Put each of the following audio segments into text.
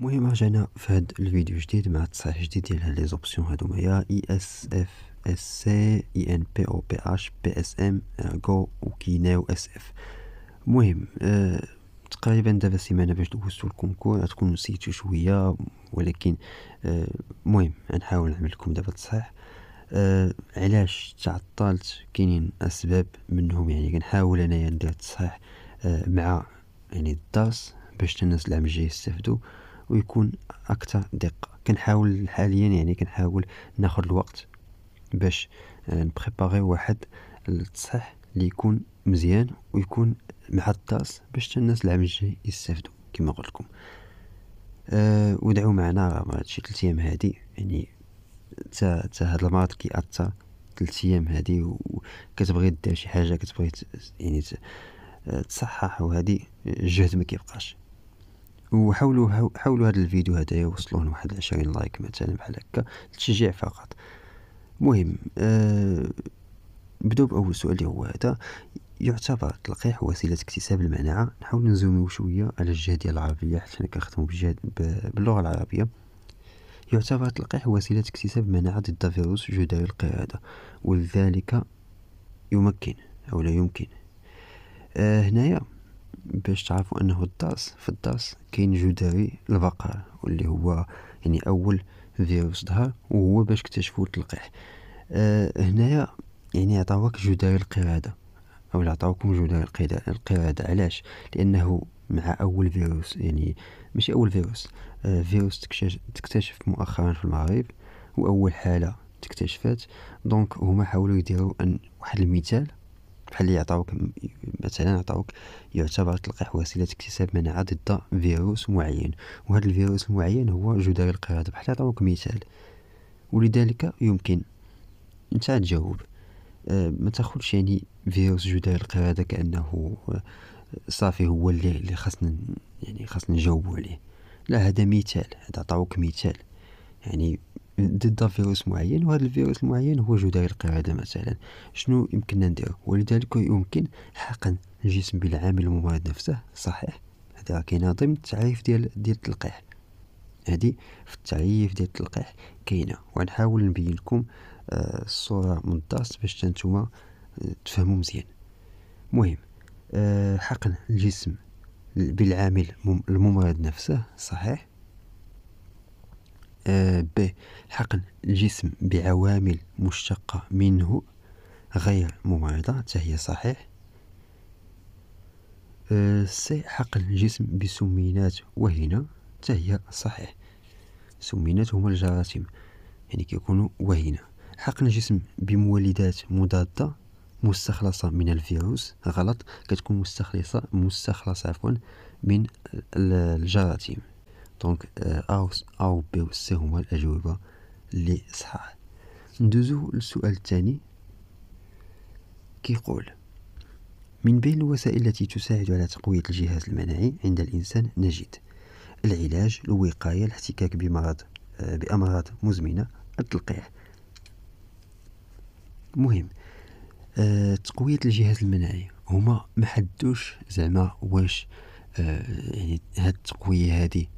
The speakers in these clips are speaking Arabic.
المهم رجعنا في هاد الفيديو جديد مع التصحيح جديد ديال هاد لي زوبسيون هادو هما اي اس اف اس سي اي ان بي او بي اش بي اس ام و كيناو اس اف المهم آه تقريبا دابا سيمانه باش دوزتو الكونكور غتكون نسيتو شويه ولكن المهم آه غنحاول نعمل لكم دابا تصحيح آه علاش تعطلت كاينين اسباب منهم يعني كنحاول انايا ندير التصحيح آه مع يعني الدرس باش الناس العام الجاي يستافدو ويكون اكثر دقه كنحاول حاليا يعني كنحاول ناخذ الوقت باش آه، نبريباري واحد التصحيح اللي يكون مزيان ويكون مع الطاس باش الناس العام الجاي يستافدوا كما قلت لكم أه ودعوا معنا راه شي ثلاث ايام هادي يعني تا هاد المرض كيأثر ثلاث ايام هادي وكتبغي دير شي حاجه كتبغي يعني آه، تصحح وهادي الجهد ما كيبقاش وحاولوا حاولوا هذا الفيديو هذا يوصلوه لواحد 20 لايك مثلا بحال هكا التشجيع فقط مهم آه باول سؤال اللي هو هذا يعتبر التلقيح وسيلة اكتساب المناعة نحاول نزوميو شوية على الجهة ديال العربية حيت حنا كنخدمو باللغة العربية يعتبر التلقيح وسيلة اكتساب المناعة ضد فيروس جدري القردة ولذلك يمكن أو لا يمكن آه هنايا باش تعرفوا انه الداس في الداس كاين جدري البقر واللي هو يعني اول فيروس ظهر وهو باش اكتشفوا التلقيح أه هنايا يعني عطاوك جدري القرادة او عطاوكم جدري القرادة علاش لانه مع اول فيروس يعني ماشي اول فيروس آه فيروس تكتشف مؤخرا في المغرب واول حالة تكتشفت دونك هما حاولوا يديروا ان واحد المثال بحال اللي عطاوك مثلا عطاوك يعتبر تلقيح وسيله اكتساب مناعه ضد فيروس معين وهذا الفيروس المعين هو جدري القرده بحال عطاوك مثال ولذلك يمكن انت تجاوب أه ما تاخذش يعني فيروس جدري القرده كانه آه، صافي هو اللي اللي خاصنا يعني خاصنا نجاوبو عليه لا هذا مثال هذا عطاوك مثال يعني ضد فيروس معين وهذا الفيروس المعين هو جدار القاعدة مثلا شنو يمكننا نديرو ولذلك يمكن حقن الجسم بالعامل الممرض نفسه صحيح هذا كاين ضمن التعريف ديال ديال التلقيح هذه في التعريف ديال التلقيح كاينه ونحاول نبين لكم آه، الصوره من الدرس باش نتوما آه، تفهموا مزيان مهم آه، حقن الجسم بالعامل الممرض نفسه صحيح آه، ب حقن الجسم بعوامل مشتقة منه غير معارضة تهي صحيح آه، سي حقن الجسم بسمينات وهنة تهي صحيح سمينات هما الجراثيم يعني كيكونوا وهنا حقن الجسم بمولدات مضادة مستخلصة من الفيروس غلط كتكون مستخلصة مستخلصة عفوا من الجراثيم دونك أو أ وبي و سي هما الأجوبة اللي صحاح ندوزو للسؤال الثاني كيقول من بين الوسائل التي تساعد على تقوية الجهاز المناعي عند الإنسان نجد العلاج الوقاية الاحتكاك بمرض بأمراض مزمنة التلقيح مهم أه تقوية الجهاز المناعي هما محدوش زعما واش أه يعني هاد التقوية هادي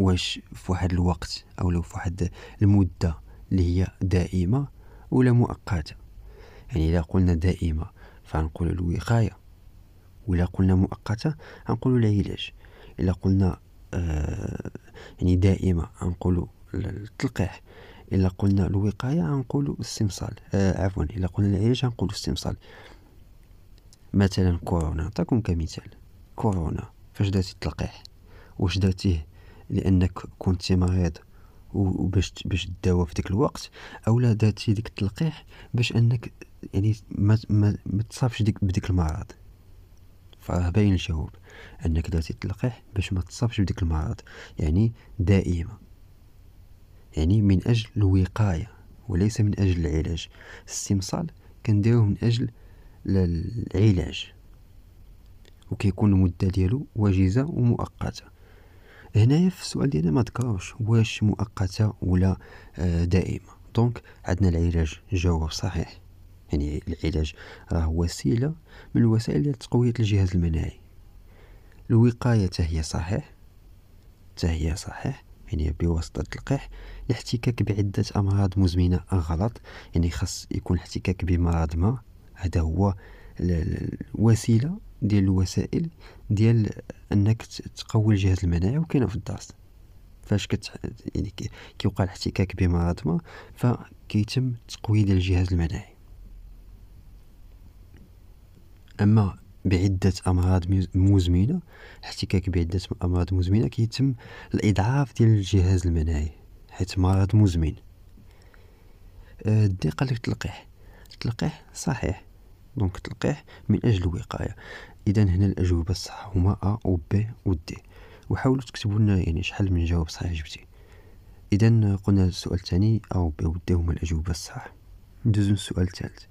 واش في واحد الوقت او لو في واحد المده اللي هي دائمه ولا مؤقته يعني الا قلنا دائمه فنقول الوقايه ولا قلنا مؤقته غنقولوا العلاج الا قلنا آه يعني دائمه غنقولوا التلقيح الا قلنا الوقايه غنقولوا الاستمصال آه عفوا الا قلنا العلاج غنقولوا الاستمصال مثلا كورونا نعطيكم كمثال كورونا فاش دات التلقيح واش داتيه لانك كنت مريض وباش باش تداوى في ذاك الوقت اولا درتي ديك التلقيح باش انك يعني ما ما, ما تصابش ديك بديك المرض فراه باين الجواب انك درتي التلقيح باش ما تصابش بديك المرض يعني دائما يعني من اجل الوقايه وليس من اجل العلاج الاستمصال كنديروه من اجل العلاج وكيكون المده ديالو وجيزه ومؤقته هنايا في السؤال ديالنا ما ذكروش واش مؤقته ولا آه، دائمه دونك عندنا العلاج جواب صحيح يعني العلاج راه وسيله من الوسائل ديال تقويه الجهاز المناعي الوقايه هي صحيح هي صحيح يعني بواسطة اللقاح الاحتكاك بعدة أمراض مزمنة غلط يعني خاص يكون الاحتكاك بمرض ما هذا هو الوسيلة ديال الوسائل ديال انك تقوي الجهاز المناعي وكاينه في الدرس فاش كت يعني كيوقع الاحتكاك بمرض ما فكيتم تقويه ديال الجهاز المناعي اما بعدة أمراض مزمنة احتكاك بعدة أمراض مزمنة كيتم الإضعاف ديال الجهاز المناعي حيت مرض مزمن الضيقة آه، اللي تلقيح تلقيح صحيح دونك تلقيح من اجل الوقايه اذا هنا الاجوبه الصح هما ا و بي و دي وحاولوا تكتبوا لنا يعني شحال من جواب صحيح جبتي اذا قلنا السؤال الثاني ا و بي و دي هما الاجوبه الصح ندوزو للسؤال الثالث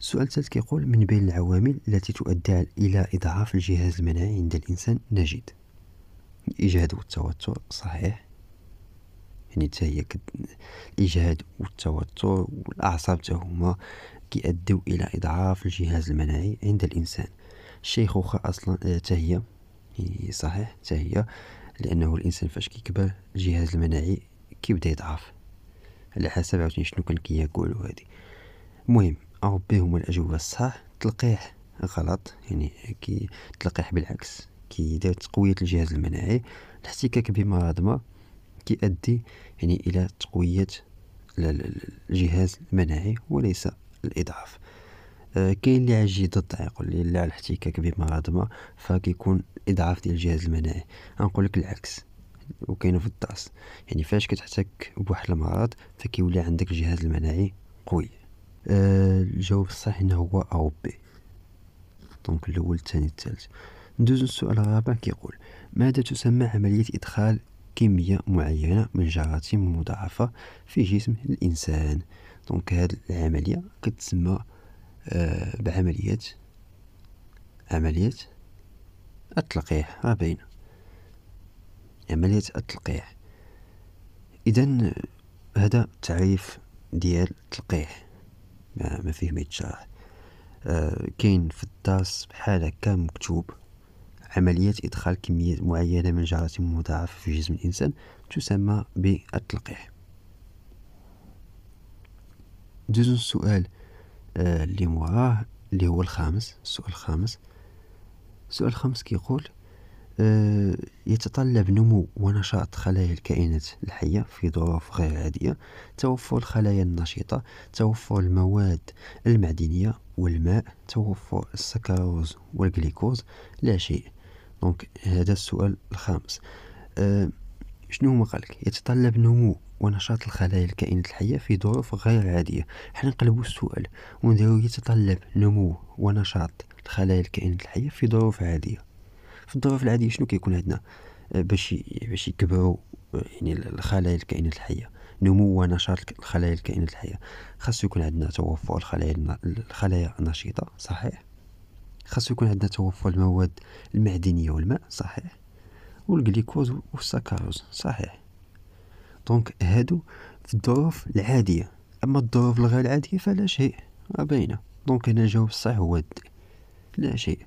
السؤال الثالث كيقول من بين العوامل التي تؤدي الى اضعاف الجهاز المناعي عند الانسان نجد الاجهاد والتوتر صحيح يعني حتى هي كد... الاجهاد والتوتر والاعصاب حتى هما كيؤدوا الى اضعاف الجهاز المناعي عند الانسان الشيخوخه اصلا حتى آه، هي يعني صحيح حتى هي لانه الانسان فاش كيكبر الجهاز المناعي كيبدا يضعف على حسب عاوتاني شنو كان كياكل وهادي هادي المهم اربيهم الاجوبه الصح تلقيح غلط يعني كي تلقيح بالعكس كيدير تقويه الجهاز المناعي الاحتكاك بمرض ما كيؤدي يعني الى تقويه الجهاز المناعي وليس الاضعاف آه، كاين اللي يجي ضد يقول لي لا الاحتكاك بمرض ما فكيكون اضعاف ديال الجهاز المناعي غنقول لك العكس وكاين في الطاس يعني فاش كتحتك بواحد المرض فكيولي عندك الجهاز المناعي قوي أه الجواب الصحيح انه هو او بي دونك الاول الثاني الثالث ندوز للسؤال الرابع كيقول ماذا تسمى عمليه ادخال كميه معينه من جراثيم مضاعفه في جسم الانسان دونك هاد العمليه كتسمى آه بعمليه عمليه التلقيح راه باينه عمليه التلقيح اذا هذا تعريف ديال التلقيح ما, ما فيه ما يتشرح آه كاين في الدرس بحال هكا مكتوب عملية إدخال كمية معينة من جراثيم مضاعفة في جسم الإنسان تسمى بالتلقيح ندوزو السؤال آه، اللي موراه اللي هو الخامس السؤال الخامس السؤال الخامس كيقول آه، يتطلب نمو ونشاط خلايا الكائنات الحية في ظروف غير عادية توفر الخلايا النشطة توفر المواد المعدنية والماء توفر السكروز والجليكوز لا شيء دونك هذا السؤال الخامس آه، شنو هما قالك يتطلب نمو ونشاط الخلايا الكائنات الحية في ظروف غير عادية حنا نقلبو السؤال ونديرو يتطلب نمو ونشاط الخلايا الكائنات الحية في ظروف عادية في الظروف العادية شنو كيكون عندنا آه، باش باش يكبروا آه، يعني الخلايا الكائنات الحية نمو ونشاط الخلايا الكائنات الحية خاصو يكون عندنا توفر الخلايا الخلايا النشيطة صحيح خاصو يكون عندنا توفر المواد المعدنية والماء صحيح والجليكوز والسكروز صحيح دونك هادو في الظروف العاديه اما الظروف الغير العاديه فلا شيء باينه دونك هنا الجواب الصحيح هو د. لا شيء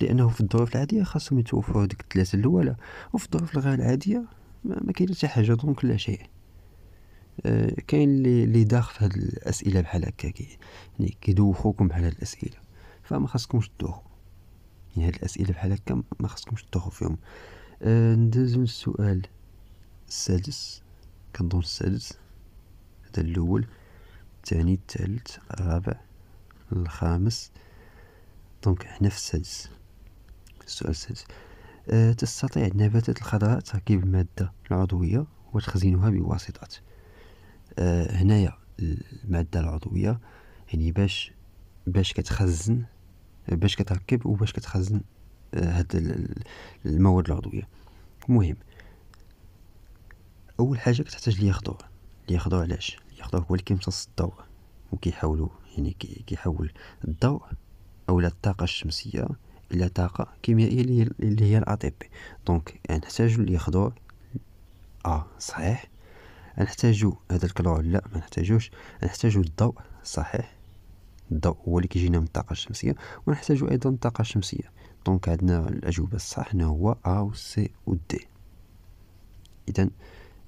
لانه في الظروف العاديه خاصهم يتوفروا ديك الثلاثه الاولى وفي الظروف الغير العاديه ما كاين حتى حاجه دونك لا شيء أه كاين اللي داخ في هاد الاسئله بحال هكا يعني كيدوخوكم بحال هاد الاسئله فما خاصكمش تدوخوا يعني هاد الاسئله بحال هكا ما خاصكمش تدوخوا فيهم أه ندوزو للسؤال السادس كنظن السادس هذا الاول الثاني الثالث الرابع الخامس دونك هنا في السادس السؤال السادس أه تستطيع النباتات الخضراء تركيب المادة العضوية وتخزينها بواسطة أه هنايا المادة العضوية يعني باش باش كتخزن باش كتركب وباش كتخزن آه، هاد المواد العضوية مهم اول حاجه كتحتاج لي خضوع لي خضوع علاش ليا خضوع هو اللي كيمتص الضوء وكيحاولوا يعني كيحول الضوء او الطاقه الشمسيه الى طاقه كيميائيه اللي هي الاي بي دونك نحتاجو لي خضوع اه صحيح نحتاجو هذا الكلور لا ما نحتاجوش نحتاجو الضوء صحيح الضوء هو اللي كيجينا من الطاقه الشمسيه ونحتاجو ايضا الطاقه الشمسيه دونك عندنا الاجوبه الصح هنا هو ا و سي و دي اذا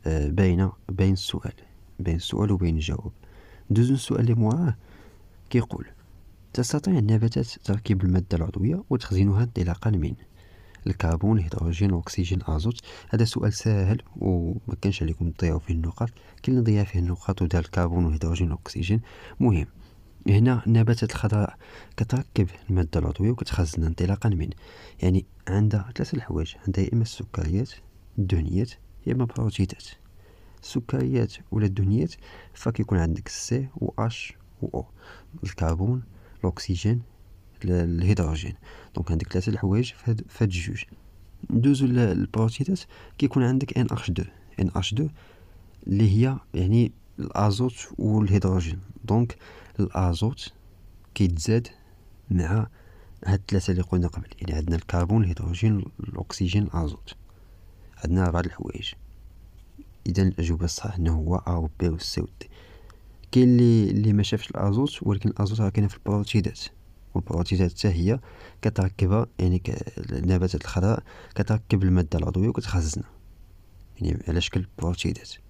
باينه بين السؤال بين السؤال وبين الجواب دوزو السؤال اللي موراه كيقول تستطيع النباتات تركيب المادة العضوية وتخزينها انطلاقا من الكربون الهيدروجين الاكسجين الازوت هذا سؤال سهل وما كانش عليكم تضيعوا فيه النقاط كل نضيع فيه النقاط ودار الكربون والهيدروجين والاكسجين مهم هنا النباتات الخضراء كتركب المادة العضوية وكتخزنها انطلاقا من يعني عندها ثلاثة الحوايج عندها يا إما السكريات الدهنيات يا اما بروتيدات السكريات ولا الدنيات فكيكون عندك سي و اش و او الكربون الاكسجين الهيدروجين دونك عندك ثلاثه الحوايج فهاد فهاد الجوج ندوزو للبروتيدات كيكون عندك ان اش 2 ان اش 2 اللي هي يعني الازوت والهيدروجين دونك الازوت كيتزاد مع هاد الثلاثه اللي قلنا قبل يعني عندنا الكربون الهيدروجين الاكسجين الازوت عندنا بعض الحوايج اذا الاجوبه الصح انه هو ا و بي و سي و دي كاين اللي اللي ما شافش الازوت ولكن الازوت راه كاينه في البروتيدات والبروتيدات حتى هي كتركبها يعني النباتات الخضراء كتركب الماده العضويه وكتخزنها يعني على شكل بروتيدات